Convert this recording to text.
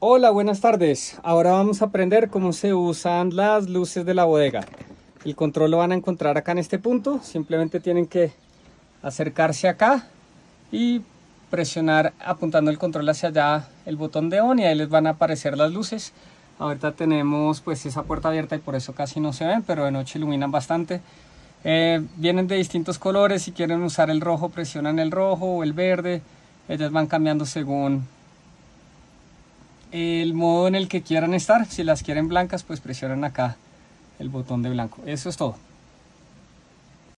Hola, buenas tardes. Ahora vamos a aprender cómo se usan las luces de la bodega. El control lo van a encontrar acá en este punto. Simplemente tienen que acercarse acá y presionar apuntando el control hacia allá el botón de ON y ahí les van a aparecer las luces. Ahorita tenemos pues esa puerta abierta y por eso casi no se ven, pero de noche iluminan bastante. Eh, vienen de distintos colores, si quieren usar el rojo presionan el rojo o el verde. Ellas van cambiando según el modo en el que quieran estar. Si las quieren blancas, pues presionan acá el botón de blanco. Eso es todo.